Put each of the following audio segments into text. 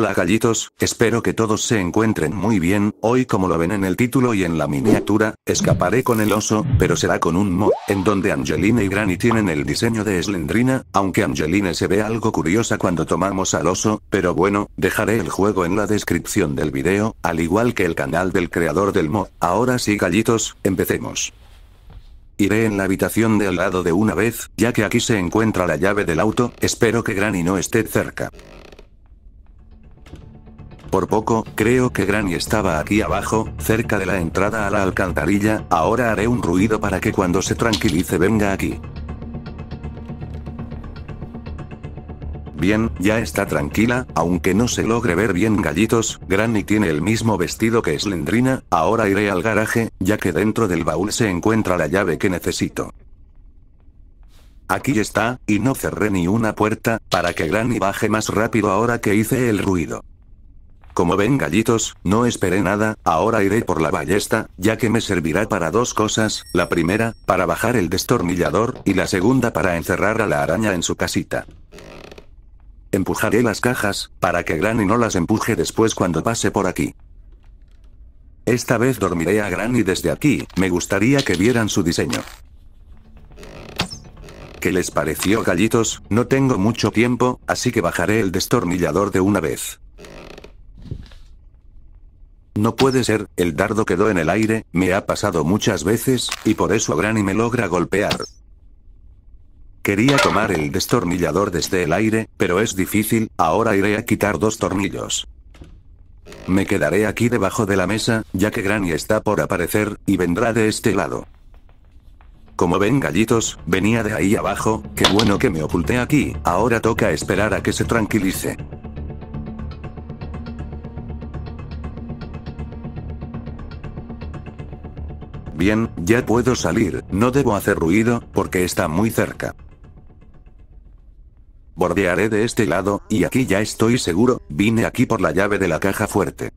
Hola gallitos, espero que todos se encuentren muy bien, hoy como lo ven en el título y en la miniatura, escaparé con el oso, pero será con un mo, en donde Angelina y Granny tienen el diseño de Slendrina, aunque Angelina se ve algo curiosa cuando tomamos al oso, pero bueno, dejaré el juego en la descripción del video, al igual que el canal del creador del mo. Ahora sí gallitos, empecemos. Iré en la habitación de al lado de una vez, ya que aquí se encuentra la llave del auto, espero que Granny no esté cerca. Por poco, creo que Granny estaba aquí abajo, cerca de la entrada a la alcantarilla, ahora haré un ruido para que cuando se tranquilice venga aquí. Bien, ya está tranquila, aunque no se logre ver bien gallitos, Granny tiene el mismo vestido que Slendrina, ahora iré al garaje, ya que dentro del baúl se encuentra la llave que necesito. Aquí está, y no cerré ni una puerta, para que Granny baje más rápido ahora que hice el ruido. Como ven gallitos, no esperé nada, ahora iré por la ballesta, ya que me servirá para dos cosas, la primera, para bajar el destornillador, y la segunda para encerrar a la araña en su casita. Empujaré las cajas, para que Granny no las empuje después cuando pase por aquí. Esta vez dormiré a Granny desde aquí, me gustaría que vieran su diseño. ¿Qué les pareció gallitos? No tengo mucho tiempo, así que bajaré el destornillador de una vez. No puede ser, el dardo quedó en el aire, me ha pasado muchas veces, y por eso Granny me logra golpear. Quería tomar el destornillador desde el aire, pero es difícil, ahora iré a quitar dos tornillos. Me quedaré aquí debajo de la mesa, ya que Granny está por aparecer, y vendrá de este lado. Como ven gallitos, venía de ahí abajo, qué bueno que me oculté aquí, ahora toca esperar a que se tranquilice. Bien, ya puedo salir, no debo hacer ruido, porque está muy cerca. Bordearé de este lado, y aquí ya estoy seguro, vine aquí por la llave de la caja fuerte.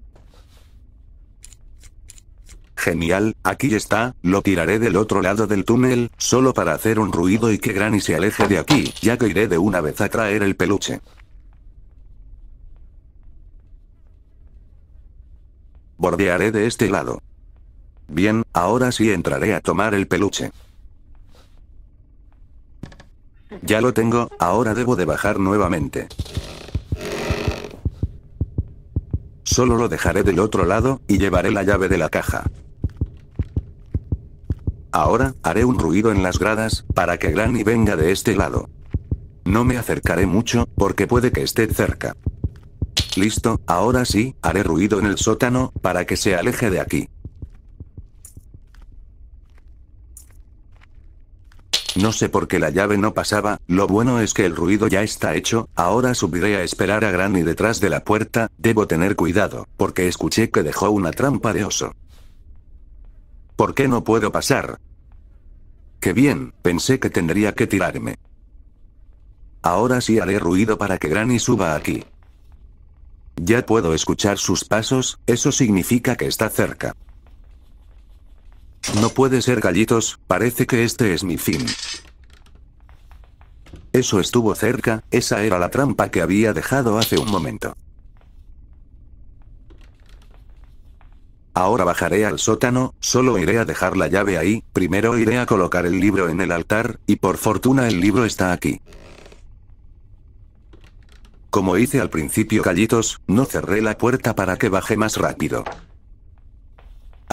Genial, aquí está, lo tiraré del otro lado del túnel, solo para hacer un ruido y que Granny se aleje de aquí, ya que iré de una vez a traer el peluche. Bordearé de este lado. Bien, ahora sí entraré a tomar el peluche. Ya lo tengo, ahora debo de bajar nuevamente. Solo lo dejaré del otro lado, y llevaré la llave de la caja. Ahora, haré un ruido en las gradas, para que Granny venga de este lado. No me acercaré mucho, porque puede que esté cerca. Listo, ahora sí, haré ruido en el sótano, para que se aleje de aquí. No sé por qué la llave no pasaba, lo bueno es que el ruido ya está hecho, ahora subiré a esperar a Granny detrás de la puerta, debo tener cuidado, porque escuché que dejó una trampa de oso. ¿Por qué no puedo pasar? Qué bien, pensé que tendría que tirarme. Ahora sí haré ruido para que Granny suba aquí. Ya puedo escuchar sus pasos, eso significa que está cerca. No puede ser gallitos, parece que este es mi fin. Eso estuvo cerca, esa era la trampa que había dejado hace un momento. Ahora bajaré al sótano, solo iré a dejar la llave ahí, primero iré a colocar el libro en el altar, y por fortuna el libro está aquí. Como hice al principio gallitos, no cerré la puerta para que baje más rápido.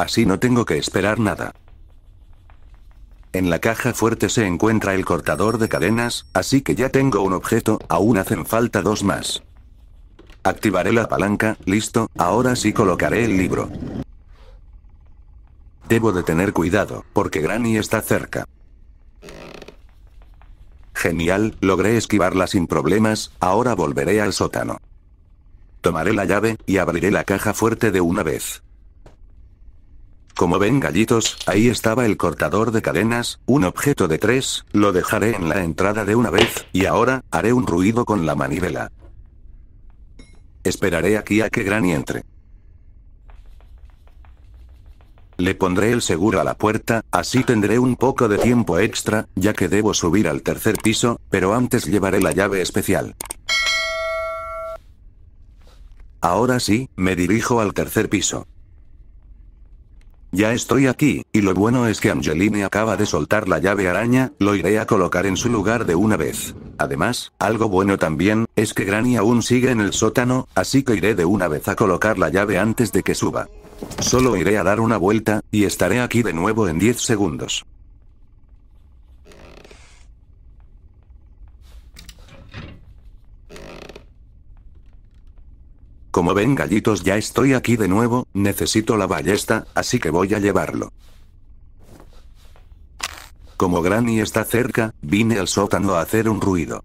Así no tengo que esperar nada. En la caja fuerte se encuentra el cortador de cadenas, así que ya tengo un objeto, aún hacen falta dos más. Activaré la palanca, listo, ahora sí colocaré el libro. Debo de tener cuidado, porque Granny está cerca. Genial, logré esquivarla sin problemas, ahora volveré al sótano. Tomaré la llave, y abriré la caja fuerte de una vez. Como ven gallitos, ahí estaba el cortador de cadenas, un objeto de tres, lo dejaré en la entrada de una vez, y ahora, haré un ruido con la manivela. Esperaré aquí a que Granny entre. Le pondré el seguro a la puerta, así tendré un poco de tiempo extra, ya que debo subir al tercer piso, pero antes llevaré la llave especial. Ahora sí, me dirijo al tercer piso. Ya estoy aquí, y lo bueno es que Angelini acaba de soltar la llave araña, lo iré a colocar en su lugar de una vez. Además, algo bueno también, es que Granny aún sigue en el sótano, así que iré de una vez a colocar la llave antes de que suba. Solo iré a dar una vuelta, y estaré aquí de nuevo en 10 segundos. Como ven gallitos ya estoy aquí de nuevo, necesito la ballesta, así que voy a llevarlo. Como Granny está cerca, vine al sótano a hacer un ruido.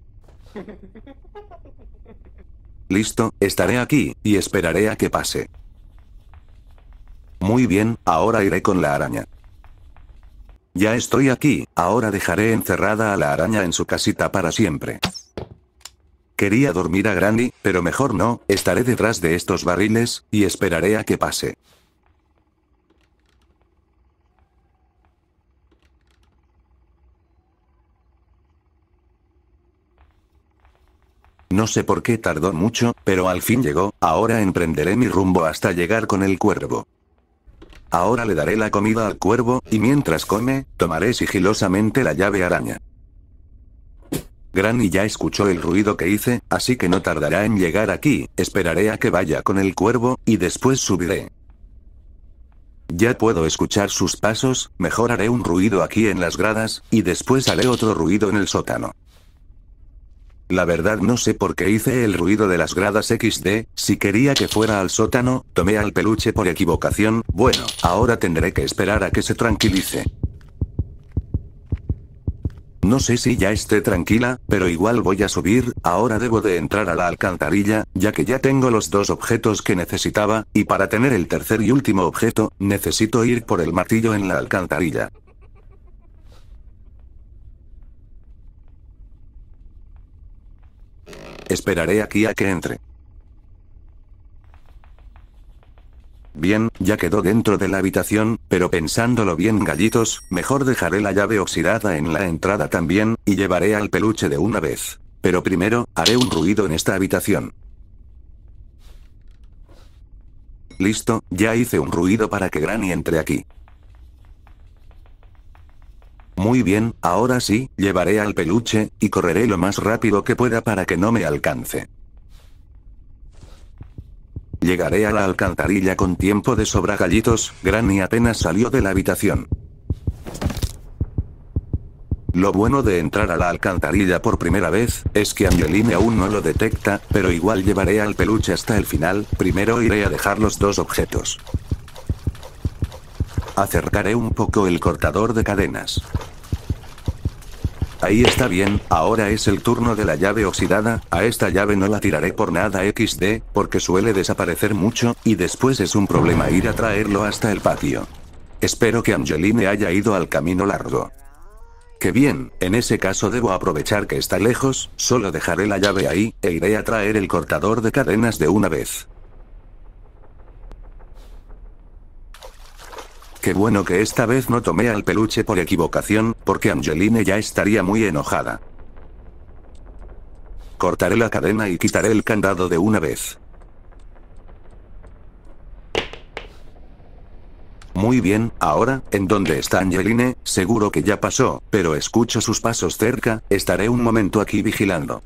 Listo, estaré aquí, y esperaré a que pase. Muy bien, ahora iré con la araña. Ya estoy aquí, ahora dejaré encerrada a la araña en su casita para siempre. Quería dormir a Granny, pero mejor no, estaré detrás de estos barriles, y esperaré a que pase. No sé por qué tardó mucho, pero al fin llegó, ahora emprenderé mi rumbo hasta llegar con el cuervo. Ahora le daré la comida al cuervo, y mientras come, tomaré sigilosamente la llave araña. Granny ya escuchó el ruido que hice, así que no tardará en llegar aquí, esperaré a que vaya con el cuervo, y después subiré. Ya puedo escuchar sus pasos, mejor haré un ruido aquí en las gradas, y después haré otro ruido en el sótano. La verdad no sé por qué hice el ruido de las gradas XD, si quería que fuera al sótano, tomé al peluche por equivocación, bueno, ahora tendré que esperar a que se tranquilice. No sé si ya esté tranquila, pero igual voy a subir, ahora debo de entrar a la alcantarilla, ya que ya tengo los dos objetos que necesitaba, y para tener el tercer y último objeto, necesito ir por el martillo en la alcantarilla. Esperaré aquí a que entre. Bien, ya quedó dentro de la habitación, pero pensándolo bien gallitos, mejor dejaré la llave oxidada en la entrada también, y llevaré al peluche de una vez. Pero primero, haré un ruido en esta habitación. Listo, ya hice un ruido para que Granny entre aquí. Muy bien, ahora sí, llevaré al peluche, y correré lo más rápido que pueda para que no me alcance. Llegaré a la alcantarilla con tiempo de sobra gallitos, Granny apenas salió de la habitación. Lo bueno de entrar a la alcantarilla por primera vez, es que Angeline aún no lo detecta, pero igual llevaré al peluche hasta el final, primero iré a dejar los dos objetos. Acercaré un poco el cortador de cadenas. Ahí está bien, ahora es el turno de la llave oxidada, a esta llave no la tiraré por nada XD, porque suele desaparecer mucho, y después es un problema ir a traerlo hasta el patio. Espero que Angeline haya ido al camino largo. Que bien, en ese caso debo aprovechar que está lejos, solo dejaré la llave ahí, e iré a traer el cortador de cadenas de una vez. Qué bueno que esta vez no tomé al peluche por equivocación, porque Angeline ya estaría muy enojada. Cortaré la cadena y quitaré el candado de una vez. Muy bien, ahora, ¿en dónde está Angeline? Seguro que ya pasó, pero escucho sus pasos cerca, estaré un momento aquí vigilando.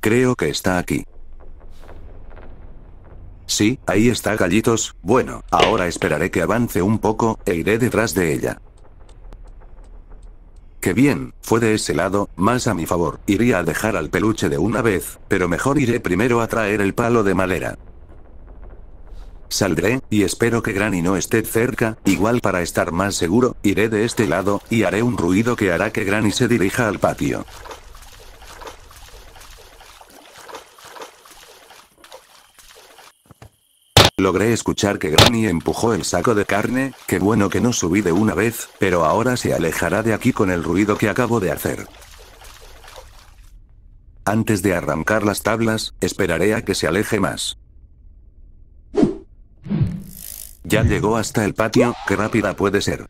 Creo que está aquí. Sí, ahí está Gallitos, bueno, ahora esperaré que avance un poco, e iré detrás de ella. Qué bien, fue de ese lado, más a mi favor. Iría a dejar al peluche de una vez, pero mejor iré primero a traer el palo de madera. Saldré, y espero que Granny no esté cerca, igual para estar más seguro, iré de este lado, y haré un ruido que hará que Granny se dirija al patio. Logré escuchar que Granny empujó el saco de carne, qué bueno que no subí de una vez, pero ahora se alejará de aquí con el ruido que acabo de hacer. Antes de arrancar las tablas, esperaré a que se aleje más. Ya llegó hasta el patio, qué rápida puede ser.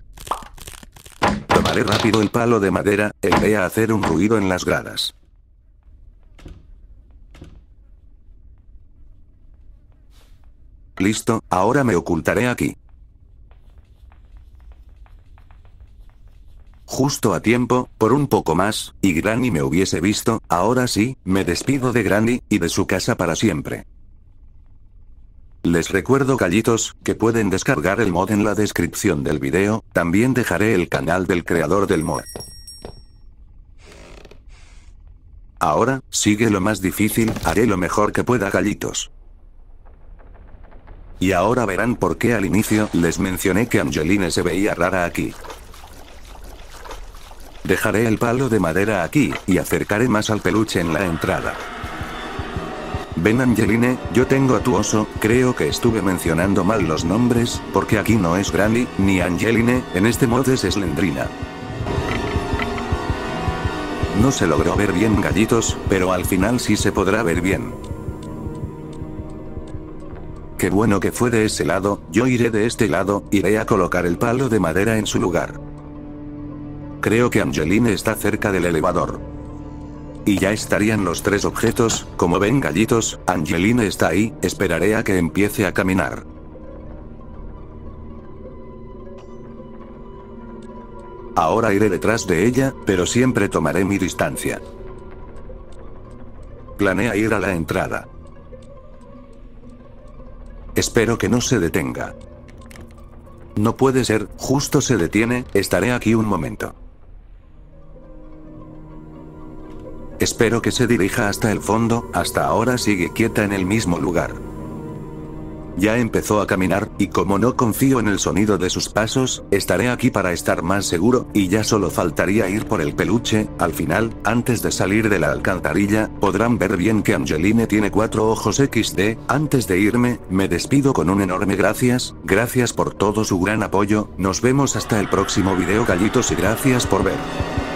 Tomaré rápido el palo de madera, e iré a hacer un ruido en las gradas. Listo, ahora me ocultaré aquí. Justo a tiempo, por un poco más, y Granny me hubiese visto, ahora sí, me despido de Granny, y de su casa para siempre. Les recuerdo gallitos, que pueden descargar el mod en la descripción del video, también dejaré el canal del creador del mod. Ahora, sigue lo más difícil, haré lo mejor que pueda gallitos. Y ahora verán por qué al inicio les mencioné que Angeline se veía rara aquí. Dejaré el palo de madera aquí, y acercaré más al peluche en la entrada. Ven Angeline, yo tengo a tu oso, creo que estuve mencionando mal los nombres, porque aquí no es Granny, ni Angeline, en este mod es Slendrina. No se logró ver bien gallitos, pero al final sí se podrá ver bien. Qué bueno que fue de ese lado, yo iré de este lado, iré a colocar el palo de madera en su lugar. Creo que Angeline está cerca del elevador. Y ya estarían los tres objetos, como ven gallitos, Angeline está ahí, esperaré a que empiece a caminar. Ahora iré detrás de ella, pero siempre tomaré mi distancia. Planea ir a la entrada. Espero que no se detenga. No puede ser, justo se detiene, estaré aquí un momento. Espero que se dirija hasta el fondo, hasta ahora sigue quieta en el mismo lugar. Ya empezó a caminar, y como no confío en el sonido de sus pasos, estaré aquí para estar más seguro, y ya solo faltaría ir por el peluche, al final, antes de salir de la alcantarilla, podrán ver bien que Angeline tiene cuatro ojos XD, antes de irme, me despido con un enorme gracias, gracias por todo su gran apoyo, nos vemos hasta el próximo video gallitos y gracias por ver.